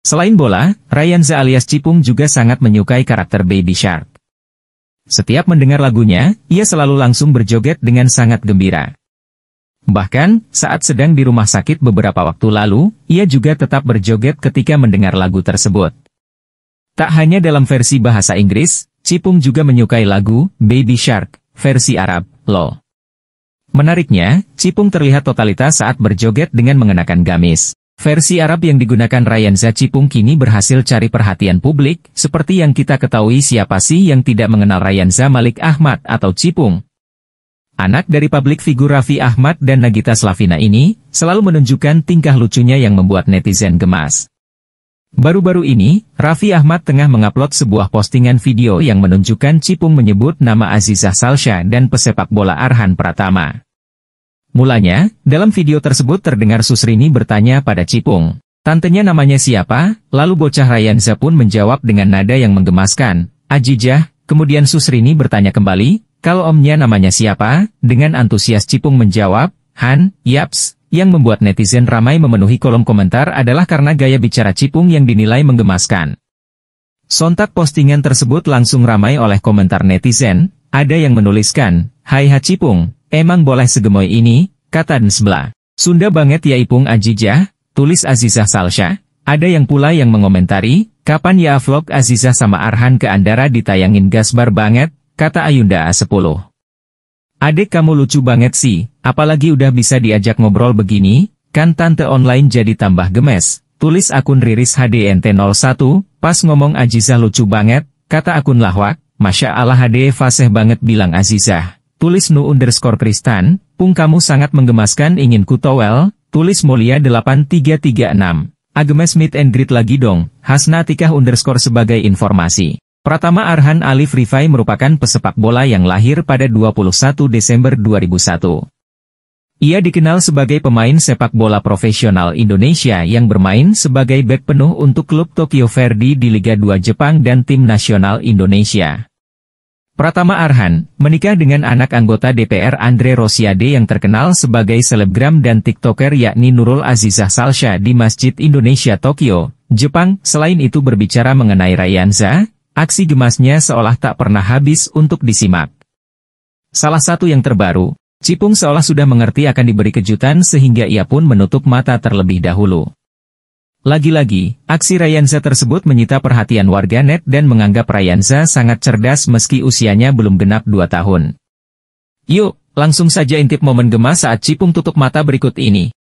Selain bola, Ryanza alias Cipung juga sangat menyukai karakter Baby Shark. Setiap mendengar lagunya, ia selalu langsung berjoget dengan sangat gembira. Bahkan, saat sedang di rumah sakit beberapa waktu lalu, ia juga tetap berjoget ketika mendengar lagu tersebut. Tak hanya dalam versi bahasa Inggris, Cipung juga menyukai lagu Baby Shark, versi Arab, Lo. Menariknya, Cipung terlihat totalitas saat berjoget dengan mengenakan gamis. Versi Arab yang digunakan Ryan Zacipung kini berhasil cari perhatian publik, seperti yang kita ketahui siapa sih yang tidak mengenal Ryan Zamalik Ahmad atau Cipung. Anak dari publik figur Raffi Ahmad dan Nagita Slavina ini, selalu menunjukkan tingkah lucunya yang membuat netizen gemas. Baru-baru ini, Raffi Ahmad tengah mengupload sebuah postingan video yang menunjukkan Cipung menyebut nama Azizah Salsha dan pesepak bola Arhan Pratama. Mulanya, dalam video tersebut terdengar Susrini bertanya pada Cipung. Tantenya namanya siapa? Lalu bocah Rayanza pun menjawab dengan nada yang menggemaskan, Ajijah. Kemudian Susrini bertanya kembali, kalau omnya namanya siapa? Dengan antusias Cipung menjawab, Han, Yaps. Yang membuat netizen ramai memenuhi kolom komentar adalah karena gaya bicara Cipung yang dinilai menggemaskan. Sontak postingan tersebut langsung ramai oleh komentar netizen, ada yang menuliskan, Hai Cipung. Emang boleh segemoy ini, kata dan sebelah. Sunda banget ya Ipung Ajijah, tulis Azizah Salsha. Ada yang pula yang mengomentari, kapan ya vlog Azizah sama Arhan ke Andara ditayangin gasbar banget, kata Ayunda A10. Adik kamu lucu banget sih, apalagi udah bisa diajak ngobrol begini, kan tante online jadi tambah gemes, tulis akun Riris HDNT01, pas ngomong Azizah lucu banget, kata akun Lahwak, Masya Allah HD faseh banget bilang Azizah tulis nu underscore kristan, pung kamu sangat menggemaskan ingin ku towel, tulis mulia 8336. Agemes Smith and Grit lagi dong, Hasna Tikah underscore sebagai informasi. Pratama Arhan Alif Rifai merupakan pesepak bola yang lahir pada 21 Desember 2001. Ia dikenal sebagai pemain sepak bola profesional Indonesia yang bermain sebagai back penuh untuk klub Tokyo Verdy di Liga 2 Jepang dan tim nasional Indonesia. Pratama Arhan, menikah dengan anak anggota DPR Andre Rosiade yang terkenal sebagai selebgram dan tiktoker yakni Nurul Azizah Salsha di Masjid Indonesia Tokyo, Jepang. Selain itu berbicara mengenai Rayanza, aksi gemasnya seolah tak pernah habis untuk disimak. Salah satu yang terbaru, Cipung seolah sudah mengerti akan diberi kejutan sehingga ia pun menutup mata terlebih dahulu. Lagi-lagi, aksi Ryanza tersebut menyita perhatian warganet dan menganggap Ryanza sangat cerdas meski usianya belum genap 2 tahun. Yuk, langsung saja intip momen gemas saat Cipung tutup mata berikut ini.